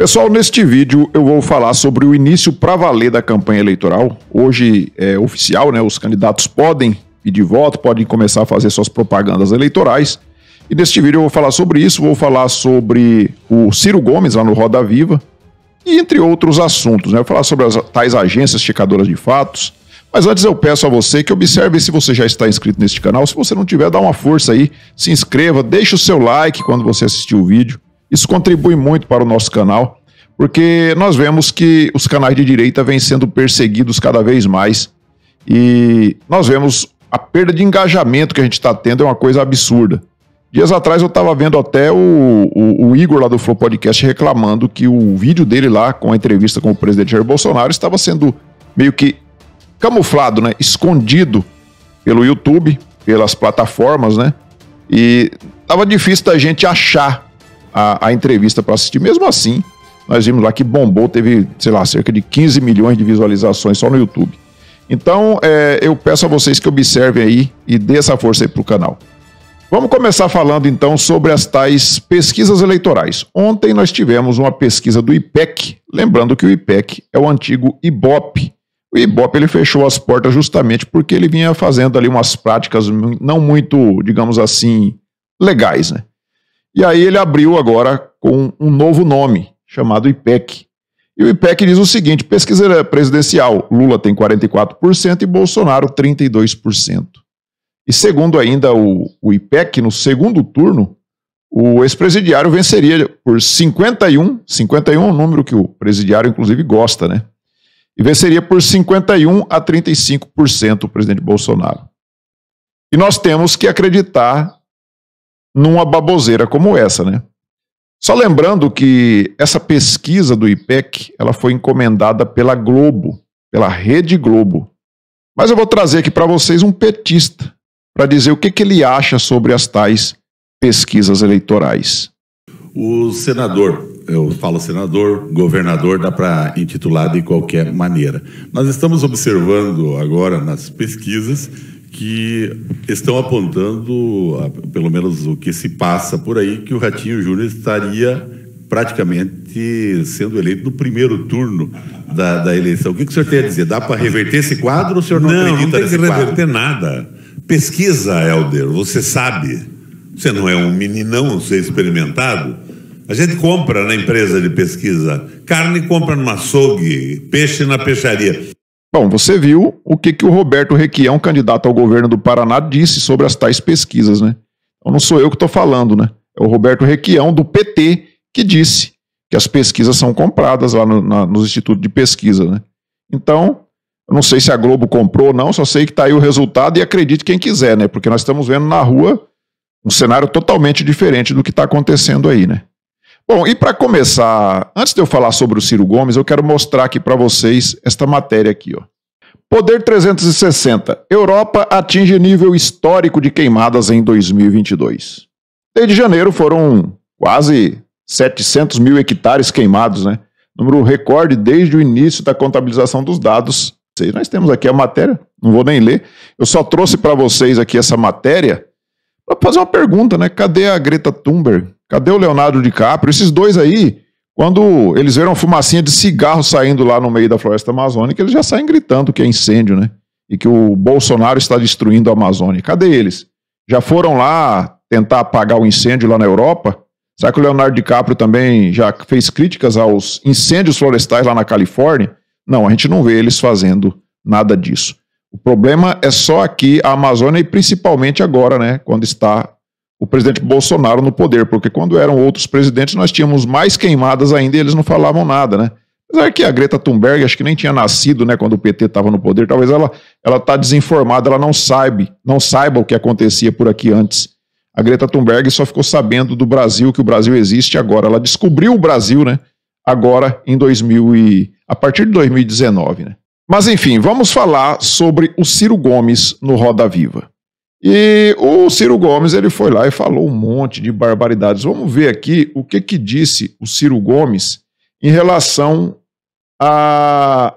Pessoal, neste vídeo eu vou falar sobre o início para valer da campanha eleitoral. Hoje é oficial, né? Os candidatos podem pedir voto, podem começar a fazer suas propagandas eleitorais. E neste vídeo eu vou falar sobre isso, vou falar sobre o Ciro Gomes lá no Roda Viva e entre outros assuntos, né? Vou falar sobre as tais agências checadoras de fatos. Mas antes eu peço a você que observe se você já está inscrito neste canal. Se você não tiver, dá uma força aí, se inscreva, deixa o seu like quando você assistir o vídeo. Isso contribui muito para o nosso canal porque nós vemos que os canais de direita vêm sendo perseguidos cada vez mais e nós vemos a perda de engajamento que a gente está tendo é uma coisa absurda. Dias atrás eu estava vendo até o, o, o, Igor lá do Flow Podcast reclamando que o vídeo dele lá com a entrevista com o presidente Jair Bolsonaro estava sendo meio que camuflado, né? Escondido pelo YouTube, pelas plataformas, né? E tava difícil da gente achar a, a entrevista para assistir. Mesmo assim, nós vimos lá que bombou, teve, sei lá, cerca de 15 milhões de visualizações só no YouTube. Então, é, eu peço a vocês que observem aí e dê essa força aí para o canal. Vamos começar falando então sobre as tais pesquisas eleitorais. Ontem nós tivemos uma pesquisa do IPEC, lembrando que o IPEC é o antigo IBOP. O IBOP ele fechou as portas justamente porque ele vinha fazendo ali umas práticas não muito, digamos assim, legais, né? E aí ele abriu agora com um novo nome, chamado IPEC. E o IPEC diz o seguinte: pesquisa presidencial, Lula tem 44% e Bolsonaro 32%. E segundo ainda o, o IPEC, no segundo turno, o ex-presidiário venceria por 51, 51 é um número que o presidiário inclusive gosta, né? E venceria por 51 a 35% o presidente Bolsonaro. E nós temos que acreditar numa baboseira como essa, né? Só lembrando que essa pesquisa do IPEC, ela foi encomendada pela Globo, pela Rede Globo. Mas eu vou trazer aqui para vocês um petista para dizer o que, que ele acha sobre as tais pesquisas eleitorais. O senador, eu falo senador, governador, dá para intitular de qualquer maneira. Nós estamos observando agora nas pesquisas que estão apontando, pelo menos o que se passa por aí, que o Ratinho Júnior estaria praticamente sendo eleito no primeiro turno da, da eleição. O que, que o senhor tem a dizer? Dá para reverter esse quadro ou o senhor não, não acredita nesse quadro? Não, não tem que reverter nada. Pesquisa, Helder, você sabe. Você não é um meninão, você é experimentado. A gente compra na empresa de pesquisa. Carne compra no açougue, peixe na peixaria. Bom, então, você viu o que, que o Roberto Requião, candidato ao governo do Paraná, disse sobre as tais pesquisas, né? Então não sou eu que estou falando, né? É o Roberto Requião, do PT, que disse que as pesquisas são compradas lá no, na, nos institutos de pesquisa, né? Então, eu não sei se a Globo comprou ou não, só sei que está aí o resultado e acredite quem quiser, né? Porque nós estamos vendo na rua um cenário totalmente diferente do que está acontecendo aí, né? Bom, e para começar, antes de eu falar sobre o Ciro Gomes, eu quero mostrar aqui para vocês esta matéria aqui, ó. Poder 360. Europa atinge nível histórico de queimadas em 2022. Desde janeiro foram quase 700 mil hectares queimados, né? Número recorde desde o início da contabilização dos dados. Nós temos aqui a matéria, não vou nem ler. Eu só trouxe para vocês aqui essa matéria para fazer uma pergunta, né? Cadê a Greta Thunberg? Cadê o Leonardo DiCaprio? Esses dois aí, quando eles viram fumacinha de cigarro saindo lá no meio da floresta amazônica, eles já saem gritando que é incêndio, né? E que o Bolsonaro está destruindo a Amazônia. Cadê eles? Já foram lá tentar apagar o incêndio lá na Europa? Será que o Leonardo DiCaprio também já fez críticas aos incêndios florestais lá na Califórnia? Não, a gente não vê eles fazendo nada disso. O problema é só aqui a Amazônia e principalmente agora, né, quando está o presidente Bolsonaro no poder, porque quando eram outros presidentes nós tínhamos mais queimadas ainda e eles não falavam nada, né? Apesar que a Greta Thunberg acho que nem tinha nascido, né, quando o PT estava no poder, talvez ela ela tá desinformada, ela não sabe, não saiba o que acontecia por aqui antes. A Greta Thunberg só ficou sabendo do Brasil que o Brasil existe agora, ela descobriu o Brasil, né? Agora em 2000 e a partir de 2019, né? Mas enfim, vamos falar sobre o Ciro Gomes no Roda Viva. E o Ciro Gomes ele foi lá e falou um monte de barbaridades. Vamos ver aqui o que, que disse o Ciro Gomes em relação à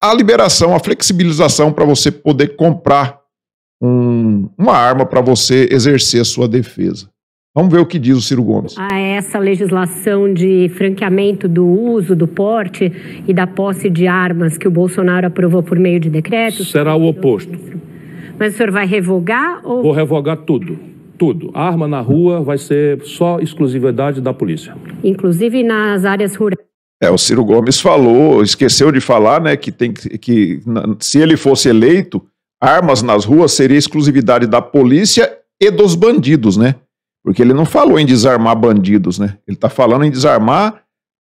a, a, liberação, à flexibilização para você poder comprar um, uma arma para você exercer a sua defesa. Vamos ver o que diz o Ciro Gomes. A ah, essa legislação de franqueamento do uso, do porte e da posse de armas que o Bolsonaro aprovou por meio de decreto. Será o oposto mas o senhor vai revogar ou. Vou revogar tudo. Tudo. A arma na rua vai ser só exclusividade da polícia. Inclusive nas áreas rurais. É, o Ciro Gomes falou, esqueceu de falar, né, que tem que, que se ele fosse eleito, armas nas ruas seria exclusividade da polícia e dos bandidos, né? Porque ele não falou em desarmar bandidos, né? Ele está falando em desarmar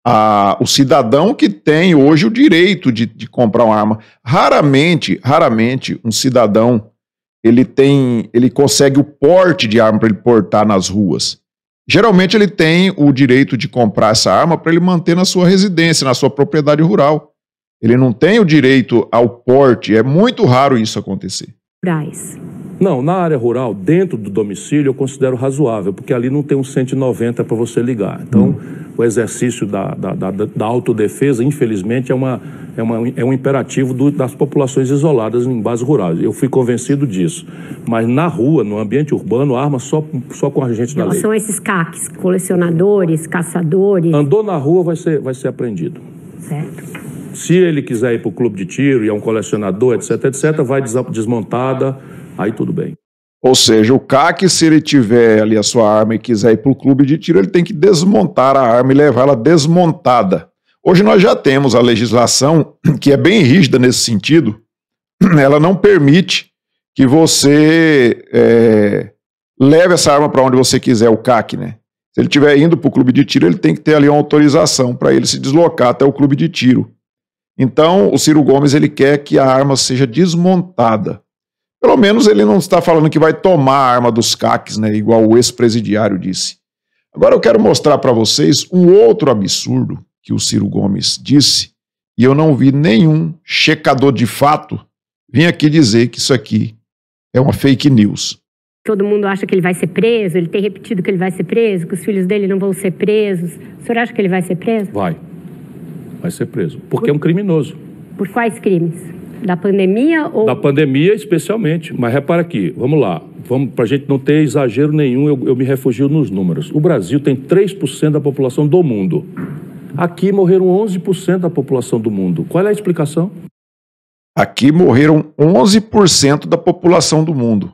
a, o cidadão que tem hoje o direito de, de comprar uma arma. Raramente, raramente, um cidadão ele tem, ele consegue o porte de arma para ele portar nas ruas. Geralmente ele tem o direito de comprar essa arma para ele manter na sua residência, na sua propriedade rural. Ele não tem o direito ao porte, é muito raro isso acontecer. Não, na área rural, dentro do domicílio, eu considero razoável, porque ali não tem um 190 para você ligar. Então, hum. o exercício da, da, da, da autodefesa, infelizmente, é uma, é, uma, é um imperativo do, das populações isoladas em bases rurais. Eu fui convencido disso. Mas na rua, no ambiente urbano, arma só, só com gente da então, lei. São esses caques, colecionadores, caçadores. Andou na rua, vai ser, vai ser apreendido. Certo. Se ele quiser ir para o clube de tiro e é um colecionador, etc, etc, vai desmontada, aí tudo bem. Ou seja, o CAC, se ele tiver ali a sua arma e quiser ir para o clube de tiro, ele tem que desmontar a arma e levá-la desmontada. Hoje nós já temos a legislação que é bem rígida nesse sentido, ela não permite que você é, leve essa arma para onde você quiser, o CAC, né? Se ele estiver indo para o clube de tiro, ele tem que ter ali uma autorização para ele se deslocar até o clube de tiro. Então, o Ciro Gomes ele quer que a arma seja desmontada. Pelo menos ele não está falando que vai tomar a arma dos CACs, né? Igual o ex-presidiário disse. Agora eu quero mostrar para vocês um outro absurdo que o Ciro Gomes disse, e eu não vi nenhum checador de fato vir aqui dizer que isso aqui é uma fake news. Todo mundo acha que ele vai ser preso, ele tem repetido que ele vai ser preso, que os filhos dele não vão ser presos. O senhor acha que ele vai ser preso? Vai. Vai ser preso. Porque Por... é um criminoso. Por quais crimes? Da pandemia ou. Da pandemia, especialmente. Mas repara aqui, vamos lá. Vamos, para a gente não ter exagero nenhum, eu, eu me refugio nos números. O Brasil tem 3% da população do mundo. Aqui morreram 11% da população do mundo. Qual é a explicação? Aqui morreram 11% da população do mundo.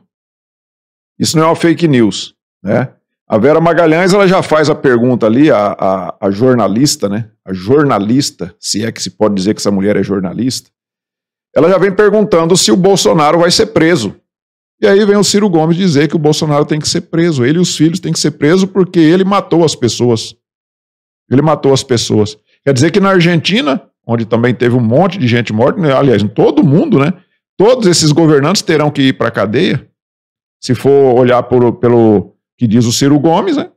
Isso não é uma fake news, né? A Vera Magalhães ela já faz a pergunta ali, a, a, a, jornalista, né? A jornalista, se é que se pode dizer que essa mulher é jornalista, ela já vem perguntando se o Bolsonaro vai ser preso. E aí vem o Ciro Gomes dizer que o Bolsonaro tem que ser preso, ele e os filhos têm que ser presos porque ele matou as pessoas. Ele matou as pessoas. Quer dizer que na Argentina, onde também teve um monte de gente morta, né, aliás, em todo mundo, né? Todos esses governantes terão que ir para a cadeia. Se for olhar por, pelo que diz o Ciro Gomes, né?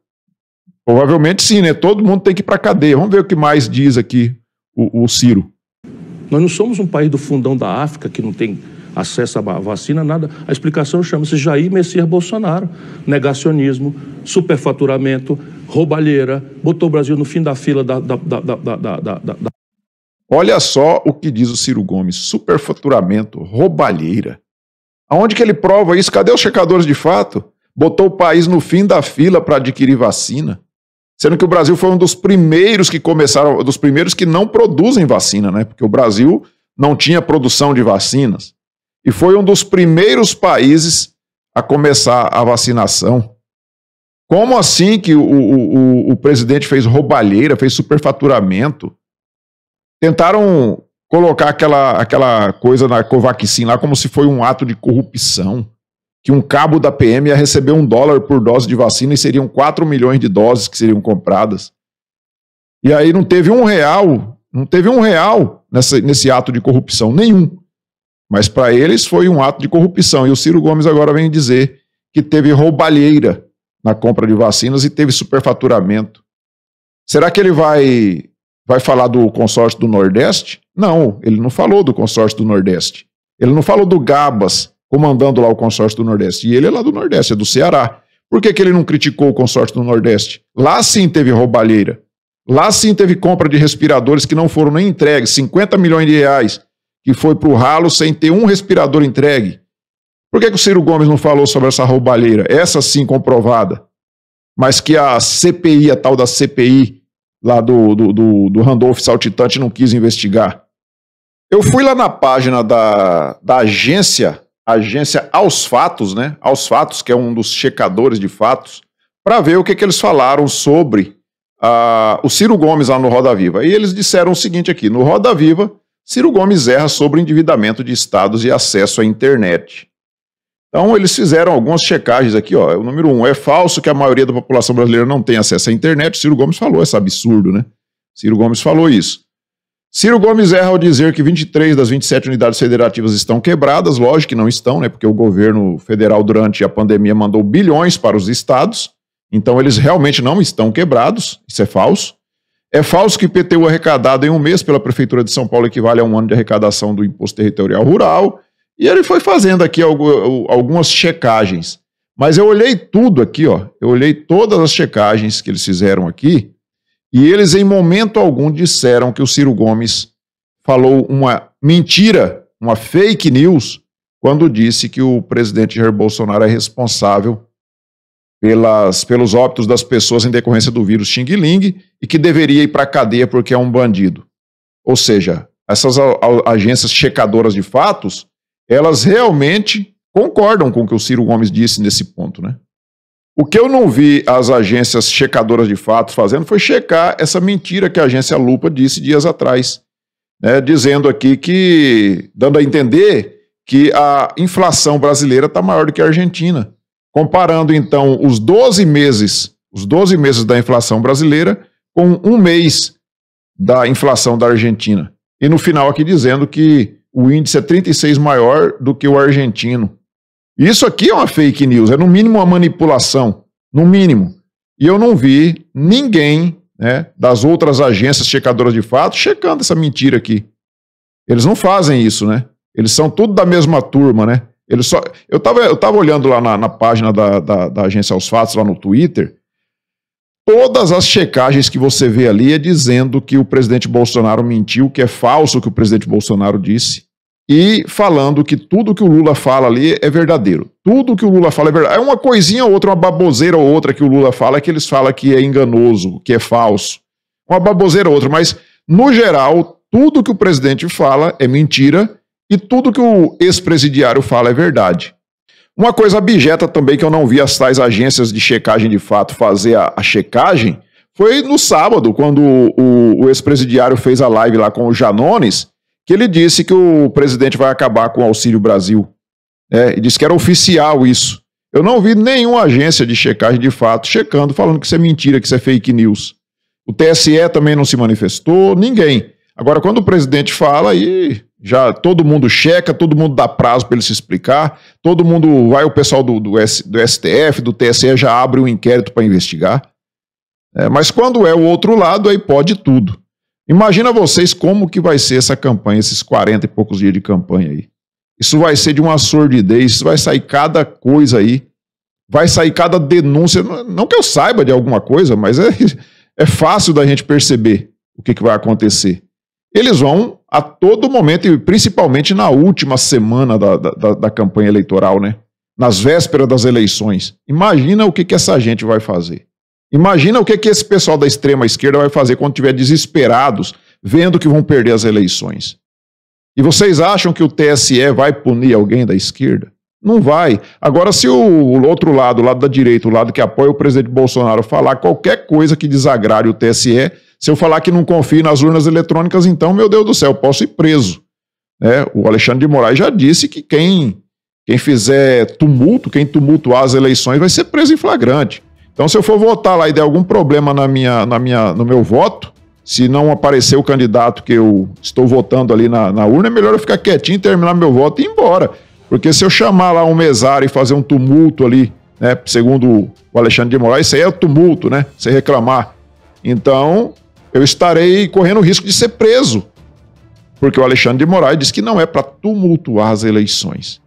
Provavelmente sim, né? Todo mundo tem que ir para a cadeia. Vamos ver o que mais diz aqui o, o Ciro. Nós não somos um país do fundão da África que não tem acesso à vacina, nada. A explicação chama-se Jair Messias Bolsonaro. Negacionismo, superfaturamento, roubalheira, botou o Brasil no fim da fila da, da, da, da Olha só o que diz o Ciro Gomes: superfaturamento, roubalheira. Aonde que ele prova isso? Cadê os checadores de fato? Botou o país no fim da fila para adquirir vacina, sendo que o Brasil foi um dos primeiros que começaram, dos primeiros que não produzem vacina, né? Porque o Brasil não tinha produção de vacinas e foi um dos primeiros países a começar a vacinação. Como assim que o, o, o presidente fez roubalheira, fez superfaturamento? Tentaram colocar aquela, aquela coisa na Covaxin lá como se foi um ato de corrupção, que um cabo da PM ia receber um dólar por dose de vacina e seriam 4 milhões de doses que seriam compradas. E aí não teve um real, não teve um real nessa, nesse ato de corrupção, nenhum. Mas para eles foi um ato de corrupção. E o Ciro Gomes agora vem dizer que teve roubalheira na compra de vacinas e teve superfaturamento. Será que ele vai vai falar do consórcio do Nordeste? Não, ele não falou do consórcio do Nordeste. Ele não falou do Gabas comandando lá o consórcio do Nordeste. E ele é lá do Nordeste, é do Ceará. Por que, que ele não criticou o consórcio do Nordeste? Lá sim teve roubalheira. Lá sim teve compra de respiradores que não foram nem entregues, 50 milhões de reais que foi para o ralo sem ter um respirador entregue. Por que, que o Ciro Gomes não falou sobre essa roubalheira? Essa sim comprovada. Mas que a CPI, a tal da CPI, lá do, do, do, do Randolph Saltitante, não quis investigar. Eu fui lá na página da, da agência, agência Aos Fatos, né? Aos Fatos, que é um dos checadores de fatos, para ver o que, que eles falaram sobre uh, o Ciro Gomes lá no Roda Viva. E eles disseram o seguinte aqui: no Roda Viva, Ciro Gomes erra sobre endividamento de estados e acesso à internet. Então, eles fizeram algumas checagens aqui. Ó. O número um, é falso que a maioria da população brasileira não tem acesso à internet. Ciro Gomes falou esse é absurdo, né? Ciro Gomes falou isso. Ciro Gomes erra ao dizer que 23 das 27 unidades federativas estão quebradas. Lógico que não estão, né? Porque o governo federal, durante a pandemia, mandou bilhões para os estados. Então, eles realmente não estão quebrados. Isso é falso. É falso que IPTU é arrecadado em um mês pela Prefeitura de São Paulo equivale a um ano de arrecadação do Imposto Territorial Rural. E ele foi fazendo aqui algumas checagens. Mas eu olhei tudo aqui, ó. Eu olhei todas as checagens que eles fizeram aqui. E eles, em momento algum, disseram que o Ciro Gomes falou uma mentira, uma fake news, quando disse que o presidente Jair Bolsonaro é responsável pelas, pelos óbitos das pessoas em decorrência do vírus Xing Ling e que deveria ir para a cadeia porque é um bandido. Ou seja, essas agências checadoras de fatos, elas realmente concordam com o que o Ciro Gomes disse nesse ponto, né? O que eu não vi as agências checadoras de fatos fazendo foi checar essa mentira que a agência Lupa disse dias atrás, né, dizendo aqui que, dando a entender que a inflação brasileira está maior do que a argentina. Comparando então os 12 meses, os 12 meses da inflação brasileira com um mês da inflação da Argentina. E no final aqui dizendo que o índice é 36 maior do que o argentino. Isso aqui é uma fake news, é no mínimo uma manipulação, no mínimo. E eu não vi ninguém né, das outras agências checadoras de fato checando essa mentira aqui. Eles não fazem isso, né? Eles são tudo da mesma turma, né? Ele só, eu estava eu tava olhando lá na, na página da, da, da, Agência aos Fatos, lá no Twitter, todas as checagens que você vê ali é dizendo que o presidente Bolsonaro mentiu, que é falso o que o presidente Bolsonaro disse, e falando que tudo que o Lula fala ali é verdadeiro. Tudo que o Lula fala é verdadeiro. É uma coisinha ou outra, uma baboseira ou outra que o Lula fala, é que eles falam que é enganoso, que é falso. Uma baboseira ou outra, mas, no geral, tudo que o presidente fala é mentira e tudo que o ex-presidiário fala é verdade. Uma coisa abjeta também que eu não vi as tais agências de checagem de fato fazer a, a checagem foi no sábado, quando o, o ex-presidiário fez a live lá com o Janones, que ele disse que o presidente vai acabar com o Auxílio Brasil. É, e disse que era oficial isso. Eu não vi nenhuma agência de checagem de fato checando, falando que isso é mentira, que isso é fake news. O TSE também não se manifestou, ninguém. Agora, quando o presidente fala, aí já todo mundo checa, todo mundo dá prazo para ele se explicar, todo mundo vai, o pessoal do, do, S, do STF, do TSE já abre um inquérito para investigar. É, mas quando é o outro lado, aí pode tudo. Imagina vocês como que vai ser essa campanha, esses 40 e poucos dias de campanha aí. Isso vai ser de uma sordidez, isso vai sair cada coisa aí, vai sair cada denúncia. Não que eu saiba de alguma coisa, mas é, é fácil da gente perceber o que, que vai acontecer eles vão a todo momento, e principalmente na última semana da, da, da campanha eleitoral, né? nas vésperas das eleições. Imagina o que, que essa gente vai fazer. Imagina o que, que esse pessoal da extrema esquerda vai fazer quando estiver desesperados, vendo que vão perder as eleições. E vocês acham que o TSE vai punir alguém da esquerda? Não vai. Agora, se o outro lado, o lado da direita, o lado que apoia o presidente Bolsonaro, falar qualquer coisa que desagrade o TSE, se eu falar que não confio nas urnas eletrônicas, então, meu Deus do céu, posso ir preso. Né? o Alexandre de Moraes já disse que quem, quem fizer tumulto, quem tumultuar as eleições, vai ser preso em flagrante. Então, se eu for votar lá e der algum problema na minha, na minha, no meu voto, se não aparecer o candidato que eu estou votando ali na, na urna, é melhor eu ficar quietinho, terminar meu voto e ir embora. Porque se eu chamar lá um mesário e fazer um tumulto ali, né, segundo o Alexandre de Moraes, isso aí é tumulto, né? Você reclamar. Então, eu estarei correndo o risco de ser preso. Porque o Alexandre de Moraes disse que não é para tumultuar as eleições.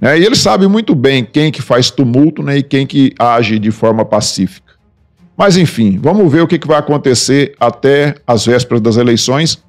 Né? E ele sabe muito bem quem que faz tumulto né, e quem que age de forma pacífica. Mas enfim, vamos ver o que, que vai acontecer até as vésperas das eleições.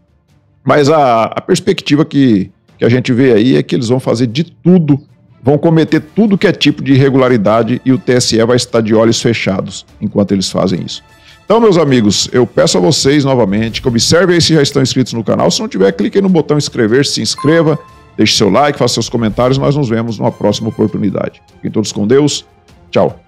Mas a, a perspectiva que, que a gente vê aí é que eles vão fazer de tudo, vão cometer tudo que é tipo de irregularidade e o TSE vai estar de olhos fechados enquanto eles fazem isso. Então, meus amigos, eu peço a vocês novamente que observem aí se já estão inscritos no canal. Se não tiver, clique no botão inscrever, se inscreva, deixe seu like, faça seus comentários. Nós nos vemos numa próxima oportunidade. Fiquem todos com Deus. Tchau.